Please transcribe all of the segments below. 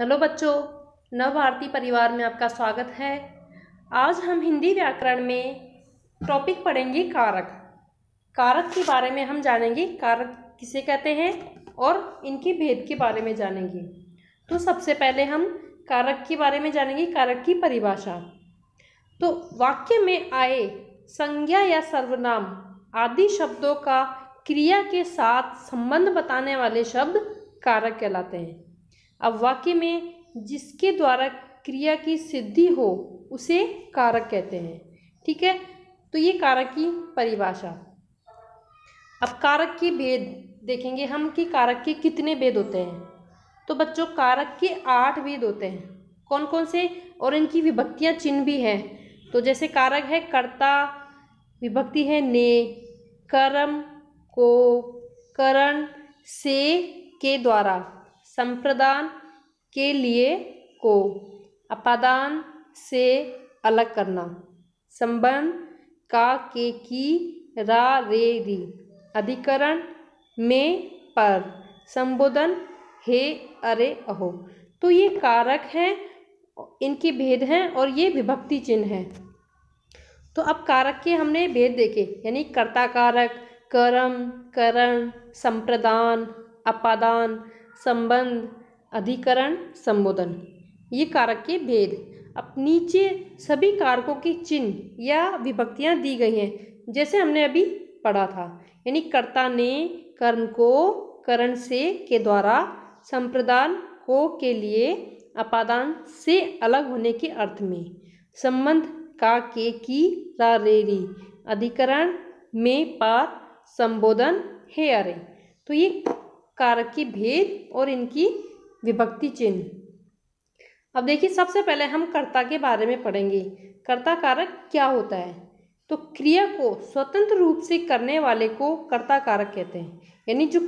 hello बच्चों नव भारती परिवार में आपका स्वागत है आज हम हिंदी व्याकरण में टॉपिक पढ़ेंगे कारक कारक के बारे में हम जानेंगे कारक किसे कहते हैं और इनके भेद के बारे में जानेंगे तो सबसे पहले हम कारक के बारे में जानेंगे कारक की परिभाषा तो वाक्य में आए संज्ञा या सर्वनाम आदि शब्दों का क्रिया के साथ संबंध बताने वाले शब्द कारक कहलाते हैं अब वाक्य में जिसके द्वारा क्रिया की सिद्धि हो उसे कारक कहते हैं ठीक है तो ये कारक की परिभाषा अब कारक के भेद देखेंगे हम कि कारक के कितने भेद होते हैं तो बच्चों कारक के आठ भेद होते हैं कौन कौन से और इनकी विभक्तियाँ चिन्ह भी हैं तो जैसे कारक है कर्ता विभक्ति है ने कर्म को करण से के द्वारा संप्रदान के लिए को अपादान से अलग करना संबंध का के की रा रे री अधिकरण में पर संबोधन हे अरे अहो तो ये कारक हैं इनके भेद हैं और ये विभक्ति चिन्ह हैं तो अब कारक के हमने भेद देखे यानी कर्ता कारक कर्म करण संप्रदान अपादान संबंध अधिकरण संबोधन ये कारक के भेद अब नीचे सभी कारकों की चिन्ह या विभक्तियाँ दी गई हैं जैसे हमने अभी पढ़ा था यानी कर्ता ने कर्म को करण से के द्वारा संप्रदान को के लिए अपादान से अलग होने के अर्थ में संबंध का के की रा रेरी अधिकरण में पार संबोधन हे अरे तो ये कारक की भेद और इनकी विभक्ति चिन्ह अब देखिए सबसे पहले हम कर्ता के बारे में पढ़ेंगे कर्ता कारक क्या होता है तो क्रिया को स्वतंत्र रूप से करने वाले को कर्ता कारक कहते हैं यानी जो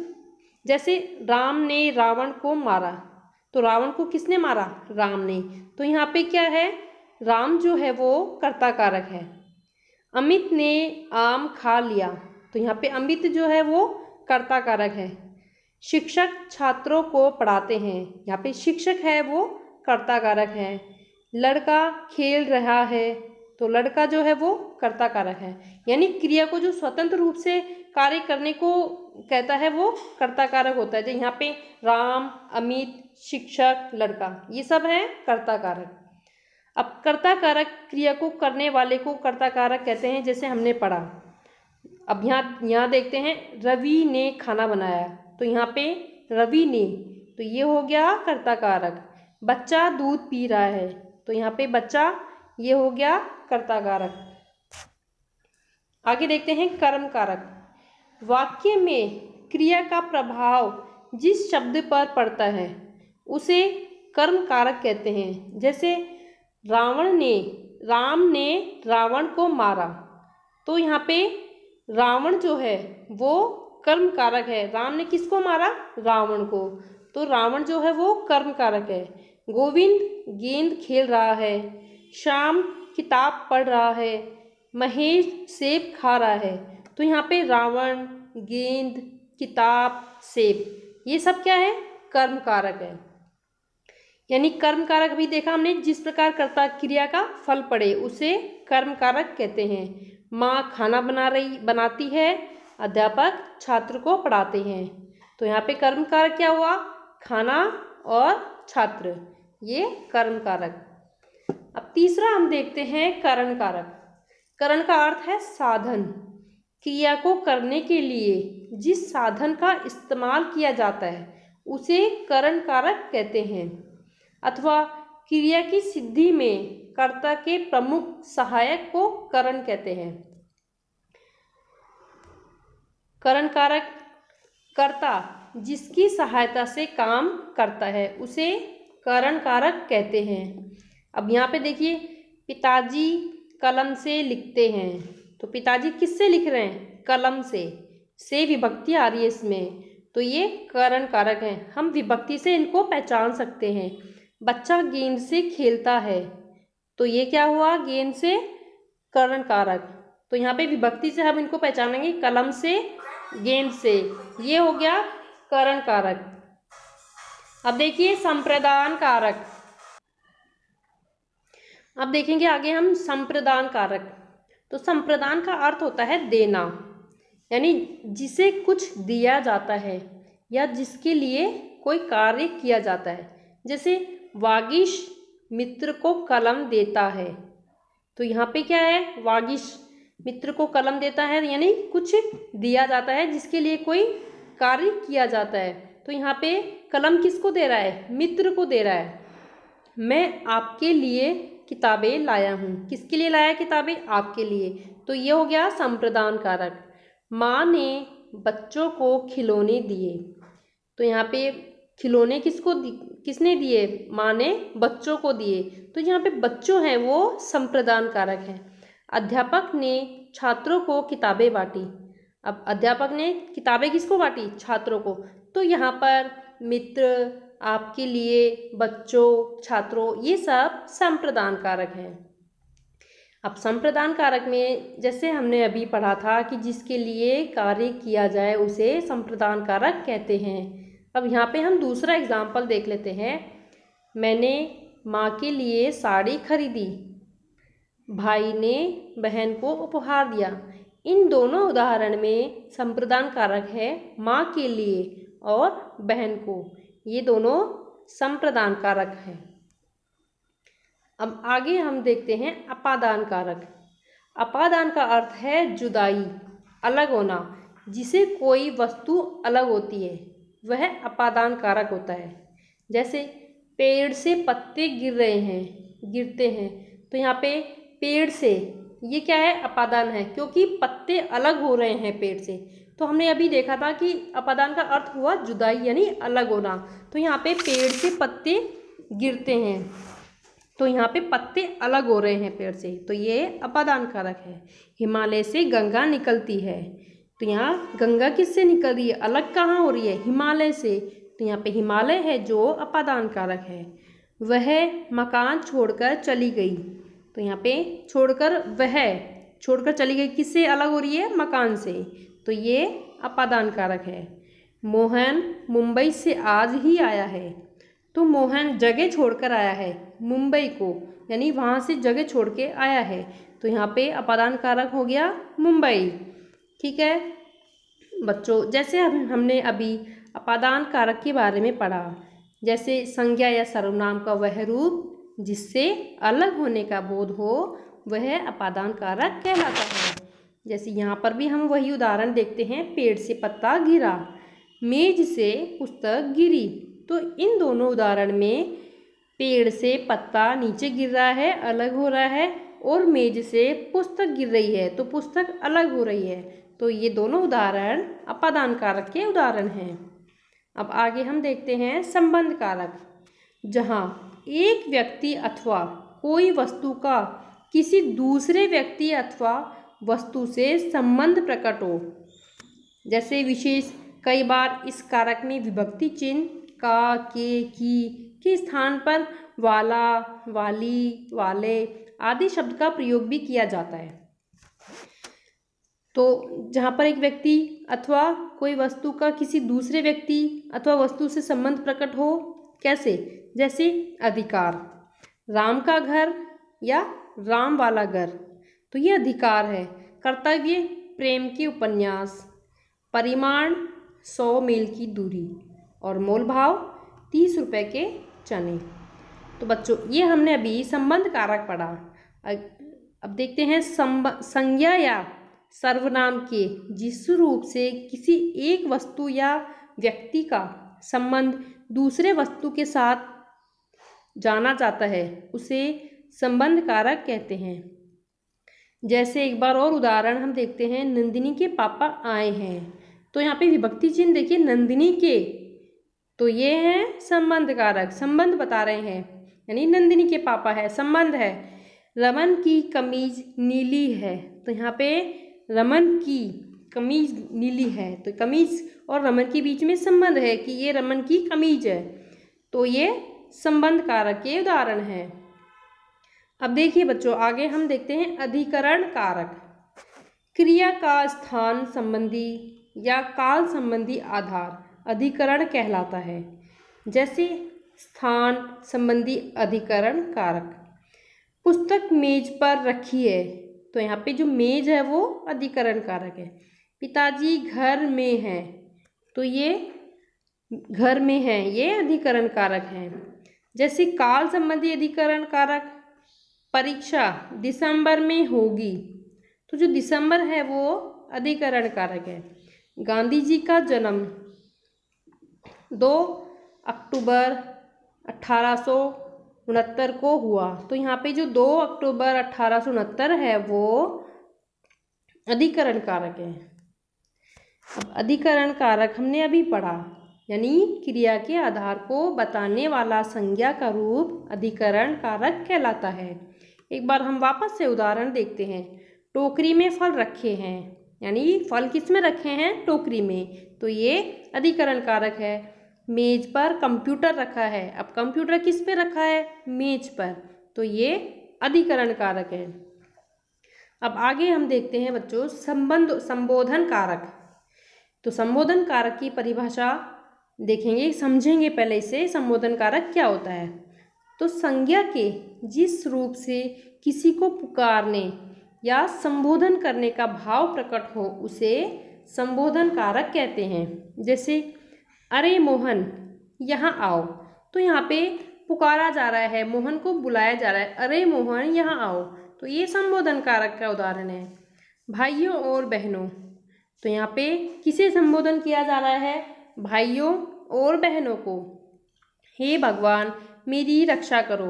जैसे राम ने रावण को मारा तो रावण को किसने मारा राम ने तो यहाँ पे क्या है राम जो है वो कर्ता कारक है अमित ने आम खा लिया तो यहाँ पे अमित जो है वो कर्ता कारक है शिक्षक छात्रों को पढ़ाते हैं यहाँ पे शिक्षक है वो कर्ता कारक है लड़का खेल रहा है तो लड़का जो है वो कर्ता कारक है यानी क्रिया को जो स्वतंत्र रूप से कार्य करने को कहता है वो कर्ता कारक होता है जो यहाँ पे राम अमित शिक्षक लड़का ये सब है कर्ता कारक अब कर्ता कारक क्रिया को करने वाले को कर्ता कारक कहते हैं जैसे हमने पढ़ा अब यहाँ यहाँ देखते हैं रवि ने खाना बनाया तो यहाँ पे रवि ने तो ये हो गया कर्ता कारक बच्चा दूध पी रहा है तो यहाँ पे बच्चा ये हो गया कर्ता कारक आगे देखते हैं कर्म कारक वाक्य में क्रिया का प्रभाव जिस शब्द पर पड़ता है उसे कर्म कारक कहते हैं जैसे रावण ने राम ने रावण को मारा तो यहाँ पे रावण जो है वो कर्म कारक है राम ने किसको मारा रावण को तो रावण जो है वो कर्म कारक है गोविंद गेंद खेल रहा है शाम किताब पढ़ रहा है महेश सेब खा रहा है तो यहाँ पे रावण गेंद किताब सेब ये सब क्या है कर्म कारक है यानी कर्म कारक भी देखा हमने जिस प्रकार कर्ता क्रिया का फल पड़े उसे कर्म कारक कहते हैं माँ खाना बना रही बनाती है अध्यापक छात्र को पढ़ाते हैं तो यहाँ पे कर्म कारक क्या हुआ खाना और छात्र ये कर्म कारक अब तीसरा हम देखते हैं करण कारक करण का अर्थ है साधन क्रिया को करने के लिए जिस साधन का इस्तेमाल किया जाता है उसे करण कारक कहते हैं अथवा क्रिया की सिद्धि में कर्ता के प्रमुख सहायक को करण कहते हैं करण कारक करता जिसकी सहायता से काम करता है उसे करण कारक कहते हैं अब यहाँ पे देखिए पिताजी कलम से लिखते हैं तो पिताजी किससे लिख रहे हैं कलम से से विभक्ति आ रही है इसमें तो ये करण कारक हैं हम विभक्ति से इनको पहचान सकते हैं बच्चा गेंद से खेलता है तो ये क्या हुआ गेंद से करण कारक तो यहाँ पे विभक्ति से हम इनको पहचानेंगे कलम से गेंद से ये हो गया करण कारक अब देखिए संप्रदान कारक अब देखेंगे आगे हम संप्रदान कारक तो संप्रदान का अर्थ होता है देना यानी जिसे कुछ दिया जाता है या जिसके लिए कोई कार्य किया जाता है जैसे वागिश मित्र को कलम देता है तो यहाँ पे क्या है वागिश मित्र को कलम देता है यानी कुछ दिया जाता है जिसके लिए कोई कार्य किया जाता है तो यहाँ पे कलम किसको दे रहा है मित्र को दे रहा है मैं आपके लिए किताबें लाया हूँ किसके लिए लाया किताबें आपके लिए तो ये हो गया संप्रदान कारक माँ ने बच्चों को खिलौने दिए तो यहाँ पे खिलौने किसको किसने दिए माँ ने बच्चों को दिए तो यहाँ पे बच्चों हैं वो संप्रदान कारक हैं अध्यापक ने छात्रों को किताबें बांटी अब अध्यापक ने किताबें किसको बांटी छात्रों को तो यहाँ पर मित्र आपके लिए बच्चों छात्रों ये सब संप्रदान कारक हैं अब संप्रदान कारक में जैसे हमने अभी पढ़ा था कि जिसके लिए कार्य किया जाए उसे संप्रदान कारक कहते हैं अब यहाँ पे हम दूसरा एग्जाम्पल देख लेते हैं मैंने माँ के लिए साड़ी खरीदी भाई ने बहन को उपहार दिया इन दोनों उदाहरण में संप्रदान कारक है माँ के लिए और बहन को ये दोनों संप्रदान कारक है अब आगे हम देखते हैं अपादान कारक अपादान का अर्थ है जुदाई अलग होना जिसे कोई वस्तु अलग होती है वह अपादान कारक होता है जैसे पेड़ से पत्ते गिर रहे हैं गिरते हैं तो यहाँ पे पेड़ से ये क्या है अपादान है क्योंकि पत्ते अलग हो रहे हैं पेड़ से तो हमने अभी देखा था कि अपादान का अर्थ हुआ जुदाई यानी अलग होना तो यहाँ पे पेड़ से पत्ते गिरते हैं तो यहाँ पे पत्ते अलग हो रहे हैं पेड़ से तो ये अपादान कारक है हिमालय से गंगा निकलती है तो यहाँ गंगा किससे निकल रही है अलग कहाँ हो रही है हिमालय से तो यहाँ पे हिमालय है जो अपादान कारक है वह मकान छोड़कर चली गई तो यहाँ पे छोड़कर वह छोड़कर चली गई किससे अलग हो रही है मकान से तो ये अपादान कारक है मोहन मुंबई से आज ही आया है तो मोहन जगह छोड़कर आया है मुंबई को यानी वहाँ से जगह छोड़ के आया है तो यहाँ पे अपादान कारक हो गया मुंबई ठीक है बच्चों जैसे हम हमने अभी अपादान कारक के बारे में पढ़ा जैसे संज्ञा या सर्वनाम का वह रूप जिससे अलग होने का बोध हो वह अपादान कारक कहलाता है जैसे यहाँ पर भी हम वही उदाहरण देखते हैं पेड़ से पत्ता गिरा मेज से पुस्तक गिरी तो इन दोनों उदाहरण में पेड़ से पत्ता नीचे गिर रहा है अलग हो रहा है और मेज से पुस्तक गिर रही है तो पुस्तक अलग हो रही है तो ये दोनों उदाहरण अपादान कारक के उदाहरण हैं अब आगे हम देखते हैं संबंध कारक जहाँ एक व्यक्ति अथवा कोई वस्तु का किसी दूसरे व्यक्ति अथवा वस्तु से संबंध प्रकट हो जैसे विशेष कई बार इस कारक में विभक्ति चिन्ह का के की के स्थान पर वाला वाली वाले आदि शब्द का प्रयोग भी किया जाता है तो जहाँ पर एक व्यक्ति अथवा कोई वस्तु का किसी दूसरे व्यक्ति अथवा वस्तु से संबंध प्रकट हो कैसे जैसे अधिकार राम का घर या राम वाला घर तो ये अधिकार है कर्तव्य प्रेम की उपन्यास परिमाण सौ मील की दूरी और मोल भाव तीस रुपए के चने तो बच्चों ये हमने अभी संबंध कारक पढ़ा अब देखते हैं संज्ञा या सर्वनाम के जिस रूप से किसी एक वस्तु या व्यक्ति का संबंध दूसरे वस्तु के साथ जाना जाता है उसे संबंध कारक कहते हैं जैसे एक बार और उदाहरण हम देखते हैं नंदिनी के पापा आए हैं तो यहाँ पे विभक्ति चिन्ह देखिए नंदिनी के तो ये है संबंध कारक संबंध बता रहे हैं यानी नंदिनी के पापा है संबंध है रमन की कमीज नीली है तो यहाँ पे रमन की कमीज नीली है तो कमीज और रमन के बीच में संबंध है कि ये रमन की कमीज है तो ये संबंध कारक के उदाहरण है अब देखिए बच्चों आगे हम देखते हैं अधिकरण कारक क्रिया का स्थान संबंधी या काल संबंधी आधार अधिकरण कहलाता है जैसे स्थान संबंधी अधिकरण कारक पुस्तक मेज पर रखी है तो यहाँ पे जो मेज है वो अधिकरण कारक है पिताजी घर में हैं तो ये घर में है ये अधिकरण कारक हैं जैसे काल संबंधी अधिकरण कारक परीक्षा दिसंबर में होगी तो जो दिसंबर है वो अधिकरण कारक है गांधी जी का जन्म दो अक्टूबर अट्ठारह को हुआ तो यहाँ पे जो दो अक्टूबर अट्ठारह है वो अधिकरण कारक है अधिकरण कारक हमने अभी पढ़ा यानी क्रिया के आधार को बताने वाला संज्ञा का रूप अधिकरण कारक कहलाता है एक बार हम वापस से उदाहरण देखते हैं टोकरी में फल रखे हैं यानी फल किस में रखे हैं टोकरी में तो ये अधिकरण कारक है मेज पर कंप्यूटर रखा है अब कंप्यूटर किस पे रखा है मेज पर तो ये अधिकरण कारक है अब आगे हम देखते हैं बच्चों संबंध संबोधन कारक तो संबोधन कारक की परिभाषा देखेंगे समझेंगे पहले इसे संबोधन कारक क्या होता है तो संज्ञा के जिस रूप से किसी को पुकारने या संबोधन करने का भाव प्रकट हो उसे संबोधन कारक कहते हैं जैसे अरे मोहन यहाँ आओ तो यहाँ पे पुकारा जा रहा है मोहन को बुलाया जा रहा है अरे मोहन यहाँ आओ तो ये संबोधन कारक का उदाहरण है भाइयों और बहनों तो यहाँ पे किसे संबोधन किया जा रहा है भाइयों और बहनों को हे भगवान मेरी रक्षा करो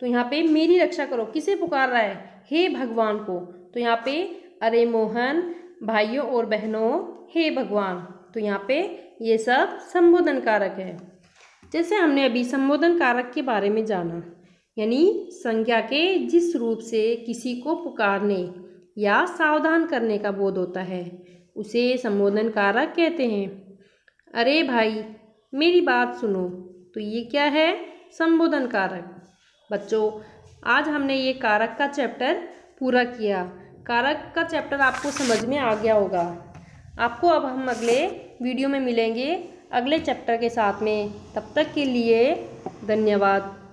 तो यहाँ पे मेरी रक्षा करो किसे पुकार रहा है हे भगवान को तो यहाँ पे अरे मोहन भाइयों और बहनों हे भगवान तो यहाँ पे ये सब संबोधन कारक है जैसे हमने अभी संबोधन कारक के बारे में जाना यानी संज्ञा के जिस रूप से किसी को पुकारने या सावधान करने का बोध होता है उसे संबोधन कारक कहते हैं अरे भाई मेरी बात सुनो तो ये क्या है संबोधन कारक बच्चों आज हमने ये कारक का चैप्टर पूरा किया कारक का चैप्टर आपको समझ में आ गया होगा आपको अब हम अगले वीडियो में मिलेंगे अगले चैप्टर के साथ में तब तक के लिए धन्यवाद